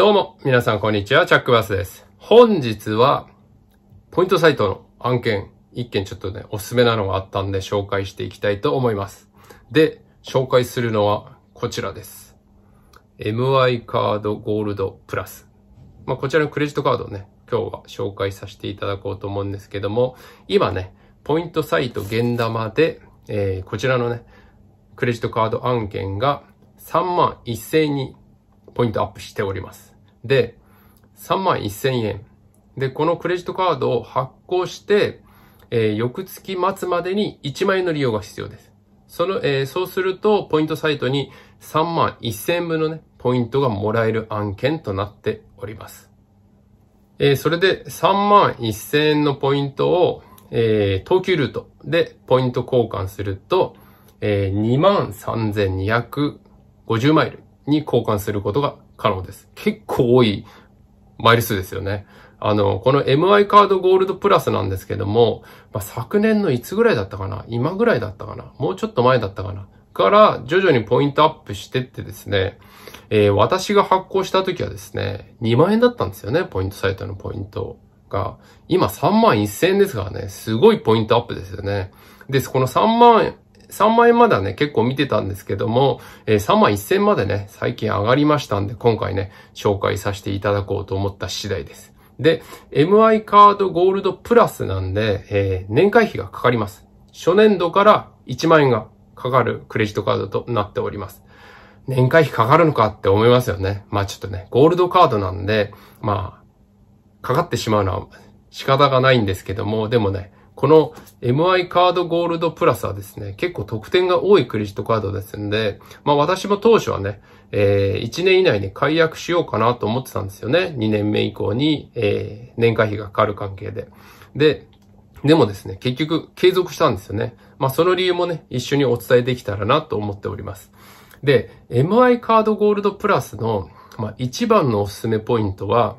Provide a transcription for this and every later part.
どうも、皆さんこんにちは、チャックバスです。本日は、ポイントサイトの案件、一件ちょっとね、おすすめなのがあったんで紹介していきたいと思います。で、紹介するのはこちらです。MI カードゴールドプラス。まあ、こちらのクレジットカードをね、今日は紹介させていただこうと思うんですけども、今ね、ポイントサイト現玉で、えー、こちらのね、クレジットカード案件が3万1000にポイントアップしております。で、3万1000円。で、このクレジットカードを発行して、えー、翌月末までに1万円の利用が必要です。その、えー、そうすると、ポイントサイトに3万1000円分のね、ポイントがもらえる案件となっております。えー、それで3万1000円のポイントを、えー、東急ルートでポイント交換すると、えー、23,250マイルに交換することが可能です。結構多いマイル数ですよね。あの、この MI カードゴールドプラスなんですけども、まあ、昨年のいつぐらいだったかな今ぐらいだったかなもうちょっと前だったかなから徐々にポイントアップしてってですね、えー、私が発行した時はですね、2万円だったんですよね、ポイントサイトのポイントが。今3万1000円ですからね、すごいポイントアップですよね。です、この3万3万円まではね、結構見てたんですけども、えー、3万1000までね、最近上がりましたんで、今回ね、紹介させていただこうと思った次第です。で、MI カードゴールドプラスなんで、えー、年会費がかかります。初年度から1万円がかかるクレジットカードとなっております。年会費かかるのかって思いますよね。まあちょっとね、ゴールドカードなんで、まあ、かかってしまうのは仕方がないんですけども、でもね、この MI カードゴールドプラスはですね、結構得点が多いクレジットカードですんで、まあ私も当初はね、えー、1年以内に解約しようかなと思ってたんですよね。2年目以降に、えー、年会費がかかる関係で。で、でもですね、結局継続したんですよね。まあその理由もね、一緒にお伝えできたらなと思っております。で、MI カードゴールドプラスの、まあ、一番のおすすめポイントは、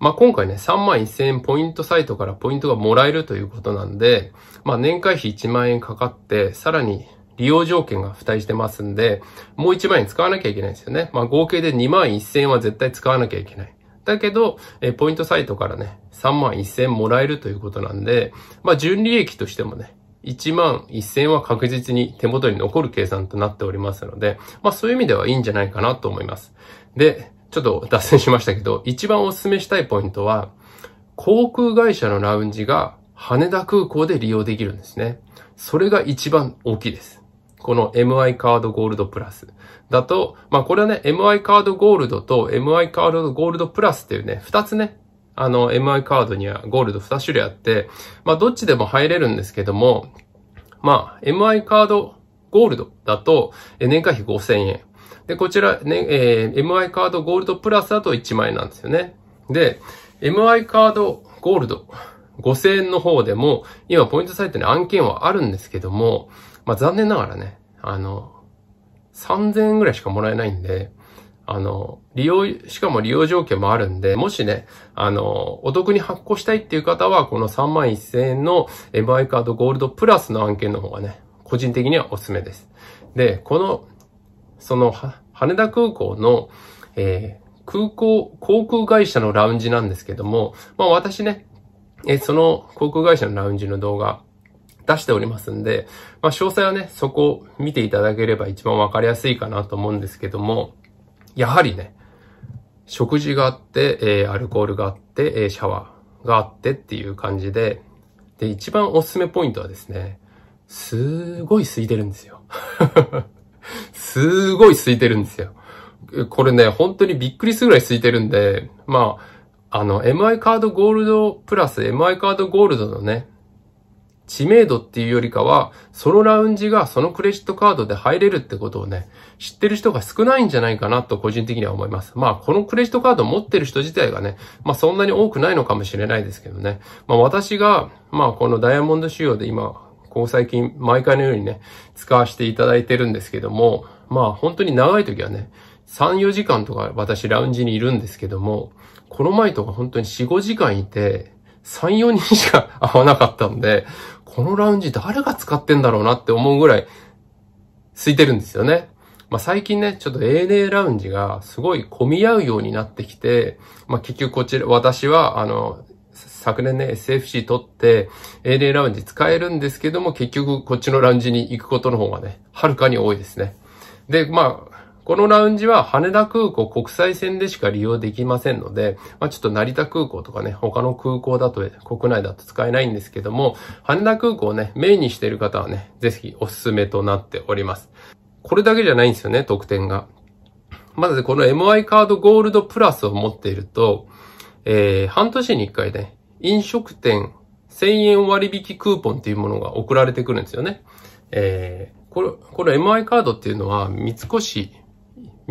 まあ、今回ね、3万1000円ポイントサイトからポイントがもらえるということなんで、まあ、年会費1万円かかって、さらに利用条件が付帯してますんで、もう1万円使わなきゃいけないんですよね。まあ、合計で2万1000円は絶対使わなきゃいけない。だけど、えポイントサイトからね、3万1000円もらえるということなんで、まあ、純利益としてもね、1万1000円は確実に手元に残る計算となっておりますので、まあそういう意味ではいいんじゃないかなと思います。で、ちょっと脱線しましたけど、一番お勧めしたいポイントは、航空会社のラウンジが羽田空港で利用できるんですね。それが一番大きいです。この MI カードゴールドプラスだと、まあこれはね、MI カードゴールドと MI カードゴールドプラスっていうね、二つね、あの MI カードにはゴールド二種類あって、まあどっちでも入れるんですけども、まあ MI カードゴールドだと年会費5000円。で、こちらね、えー、MI カードゴールドプラスだと1万円なんですよね。で、MI カードゴールド5000円の方でも、今ポイントサイトに案件はあるんですけども、まあ残念ながらね、あの、3000円ぐらいしかもらえないんで、あの、利用、しかも利用条件もあるんで、もしね、あの、お得に発行したいっていう方は、この3万1000円の MI カードゴールドプラスの案件の方がね、個人的にはおすすめです。で、このその、羽田空港の、えー、空港、航空会社のラウンジなんですけども、まあ私ね、えー、その航空会社のラウンジの動画、出しておりますんで、まあ、詳細はね、そこを見ていただければ一番わかりやすいかなと思うんですけども、やはりね、食事があって、えー、アルコールがあって、えー、シャワーがあってっていう感じで、で、一番おすすめポイントはですね、すごい空いてるんですよ。すごい空いてるんですよ。これね、本当にびっくりするぐらい空いてるんで、まあ、あの、MI カードゴールドプラス MI カードゴールドのね、知名度っていうよりかは、そのラウンジがそのクレジットカードで入れるってことをね、知ってる人が少ないんじゃないかなと個人的には思います。まあ、このクレジットカード持ってる人自体がね、まあそんなに多くないのかもしれないですけどね。まあ私が、まあこのダイヤモンド仕様で今、こう最近毎回のようにね、使わせていただいてるんですけども、まあ本当に長い時はね、3、4時間とか私ラウンジにいるんですけども、この前とか本当に4、5時間いて、3、4人しか会わなかったんで、このラウンジ誰が使ってんだろうなって思うぐらい空いてるんですよね。まあ、最近ね、ちょっと ANA ラウンジがすごい混み合うようになってきて、まあ、結局こちら、私は、あの、昨年ね、SFC 取って、ALA ラウンジ使えるんですけども、結局こっちのラウンジに行くことの方がね、はるかに多いですね。で、まあ、このラウンジは羽田空港国際線でしか利用できませんので、まあ、ちょっと成田空港とかね、他の空港だと、国内だと使えないんですけども、羽田空港をね、メインにしている方はね、ぜひおすすめとなっております。これだけじゃないんですよね、特典が。まずこの MI カードゴールドプラスを持っていると、えー、半年に一回ね、飲食店1000円割引クーポンっていうものが送られてくるんですよね。えー、これ、これ MI カードっていうのは、三越、三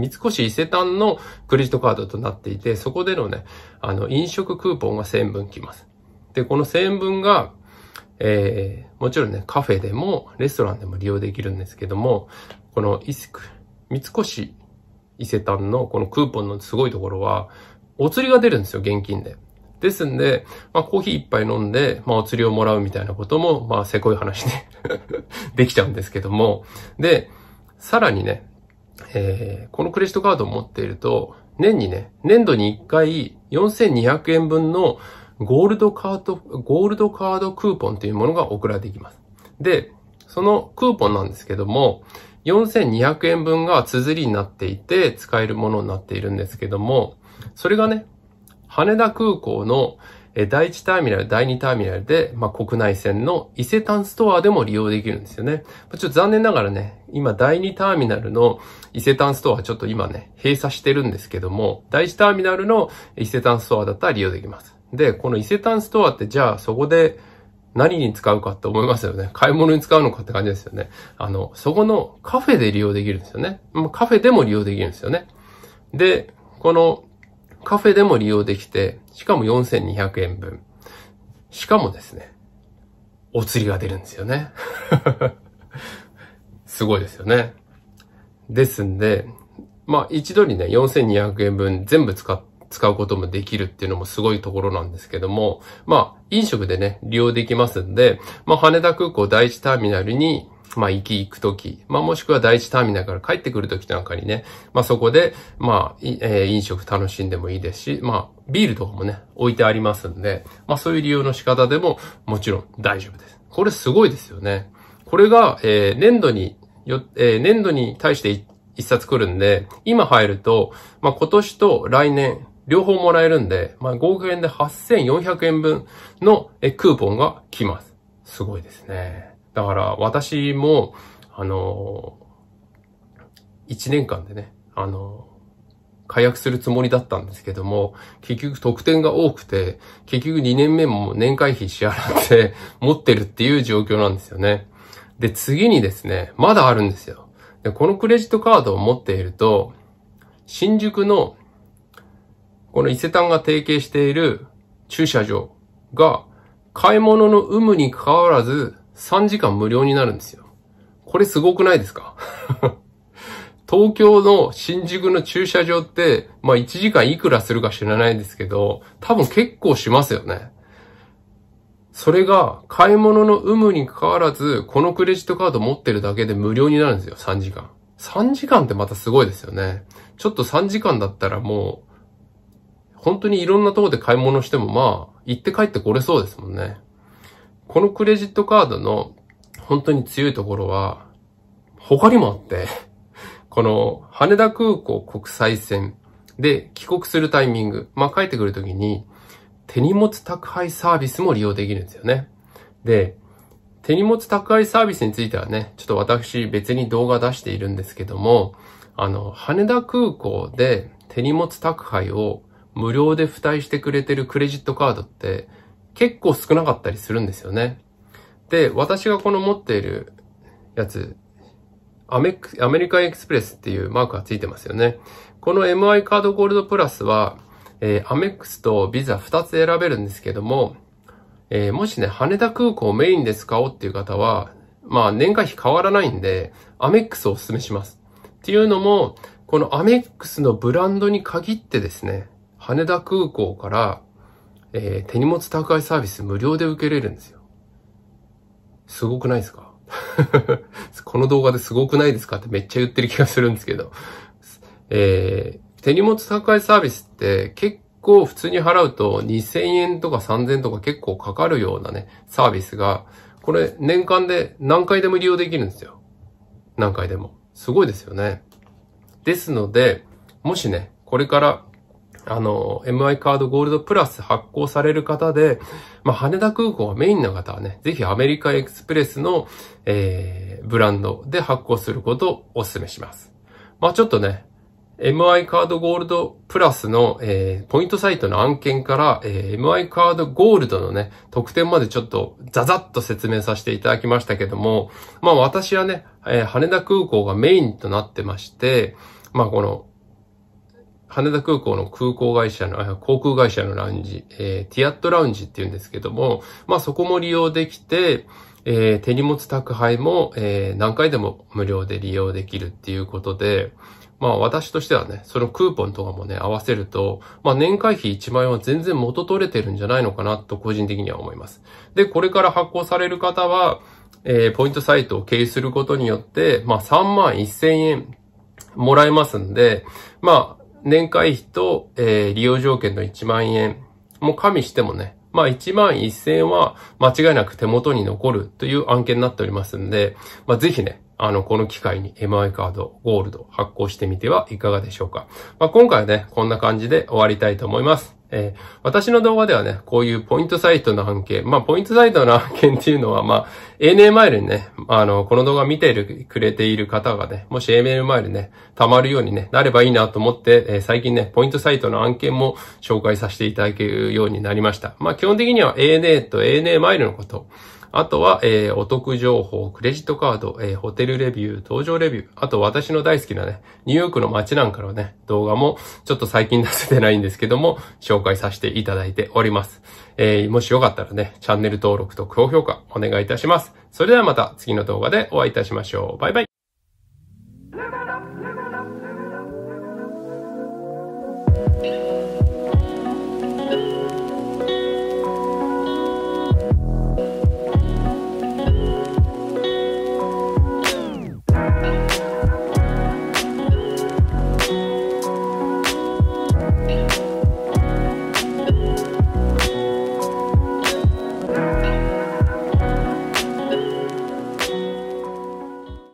越伊勢丹のクレジットカードとなっていて、そこでのね、あの、飲食クーポンが1000分きます。で、この1000分が、えー、もちろんね、カフェでも、レストランでも利用できるんですけども、この、三越伊勢丹のこのクーポンのすごいところは、お釣りが出るんですよ、現金で。ですんで、まあ、コーヒー一杯飲んで、まあ、お釣りをもらうみたいなことも、まあ、せこい話で、できちゃうんですけども。で、さらにね、えー、このクレジットカードを持っていると、年にね、年度に1回4200円分のゴールドカード、ゴールドカードクーポンというものが送られてきます。で、そのクーポンなんですけども、4200円分が綴りになっていて、使えるものになっているんですけども、それがね、羽田空港の第1ターミナル、第2ターミナルで、まあ、国内線の伊勢丹ストアでも利用できるんですよね。ちょっと残念ながらね、今第2ターミナルの伊勢丹ストアちょっと今ね、閉鎖してるんですけども、第1ターミナルの伊勢丹ストアだったら利用できます。で、この伊勢丹ストアってじゃあそこで何に使うかって思いますよね。買い物に使うのかって感じですよね。あの、そこのカフェで利用できるんですよね。カフェでも利用できるんですよね。で、このカフェでも利用できて、しかも4200円分。しかもですね、お釣りが出るんですよね。すごいですよね。ですんで、まあ一度にね、4200円分全部使って、使うこともできるっていうのもすごいところなんですけども、まあ、飲食でね、利用できますんで、まあ、羽田空港第一ターミナルにまあ、行き行くとき、まあ、もしくは第一ターミナルから帰ってくるときなんかにね、まあ、そこで、まあ、えー、飲食楽しんでもいいですし、まあ、ビールとかもね、置いてありますんで、まあ、そういう利用の仕方でも、もちろん大丈夫です。これすごいですよね。これが、えー、年度によ、えー、年度に対して一冊来るんで、今入ると、まあ、今年と来年、両方もらえるんで、まあ、合計で8400円分のクーポンが来ます。すごいですね。だから私も、あの、1年間でね、あの、解約するつもりだったんですけども、結局得点が多くて、結局2年目も年会費支払って 持ってるっていう状況なんですよね。で、次にですね、まだあるんですよ。で、このクレジットカードを持っていると、新宿の、この伊勢丹が提携している駐車場が、買い物の有無に関わらず、3時間無料になるんですよ。これすごくないですか 東京の新宿の駐車場って、まあ1時間いくらするか知らないですけど、多分結構しますよね。それが買い物の有無に関わらず、このクレジットカード持ってるだけで無料になるんですよ、3時間。3時間ってまたすごいですよね。ちょっと3時間だったらもう、本当にいろんなとこで買い物してもまあ、行って帰ってこれそうですもんね。このクレジットカードの本当に強いところは、他にもあって、この羽田空港国際線で帰国するタイミング、まあ、帰ってくるときに、手荷物宅配サービスも利用できるんですよね。で、手荷物宅配サービスについてはね、ちょっと私別に動画出しているんですけども、あの、羽田空港で手荷物宅配を無料で付帯してくれてるクレジットカードって結構少なかったりするんですよね。で、私がこの持っているやつ、アメクアメリカンエクスプレスっていうマークがついてますよね。この MI カードゴールドプラスは、えー、アメックスとビザ2つ選べるんですけども、えー、もしね、羽田空港メインで使おうっていう方は、まあ年会費変わらないんで、アメックスをお勧めします。っていうのも、このアメックスのブランドに限ってですね、羽田空港からえー、手荷物宅配サービス無料で受けれるんですよ。すごくないですか この動画ですごくないですかってめっちゃ言ってる気がするんですけど。えー、手荷物宅配サービスって結構普通に払うと2000円とか3000円とか結構かかるようなね、サービスが、これ年間で何回でも利用できるんですよ。何回でも。すごいですよね。ですので、もしね、これからあの、MI カードゴールドプラス発行される方で、まあ、羽田空港はメインな方はね、ぜひアメリカエクスプレスの、えー、ブランドで発行することをお勧めします。まあ、ちょっとね、MI カードゴールドプラスの、えー、ポイントサイトの案件から、えー、MI カードゴールドのね、特典までちょっとザザッと説明させていただきましたけども、まあ私はね、えー、羽田空港がメインとなってまして、まあこの羽田空港の空港会社の、航空会社のラウンジ、えー、ティアットラウンジっていうんですけども、まあそこも利用できて、えー、手荷物宅配も、えー、何回でも無料で利用できるっていうことで、まあ私としてはね、そのクーポンとかもね、合わせると、まあ年会費1万円は全然元取れてるんじゃないのかなと個人的には思います。で、これから発行される方は、えー、ポイントサイトを経由することによって、まあ3万1000円もらえますんで、まあ年会費と、えー、利用条件の1万円も加味してもね、まあ1万1000円は間違いなく手元に残るという案件になっておりますんで、まあぜひね、あの、この機会に MI カード、ゴールド発行してみてはいかがでしょうか。まあ、今回はね、こんな感じで終わりたいと思います。えー、私の動画ではね、こういうポイントサイトの案件、まあ、ポイントサイトの案件っていうのは、まあ、ANA マイルにね、あの、この動画見てる、くれている方がね、もし ANA マイルね、溜まるようにね、なればいいなと思って、えー、最近ね、ポイントサイトの案件も紹介させていただけるようになりました。まあ、基本的には ANA と ANA マイルのこと、あとは、えー、お得情報、クレジットカード、えー、ホテルレビュー、登場レビュー、あと私の大好きなね、ニューヨークの街なんかのね、動画も、ちょっと最近出せてないんですけども、紹介させていただいております。えー、もしよかったらね、チャンネル登録と高評価お願いいたします。それではまた次の動画でお会いいたしましょう。バイバイ。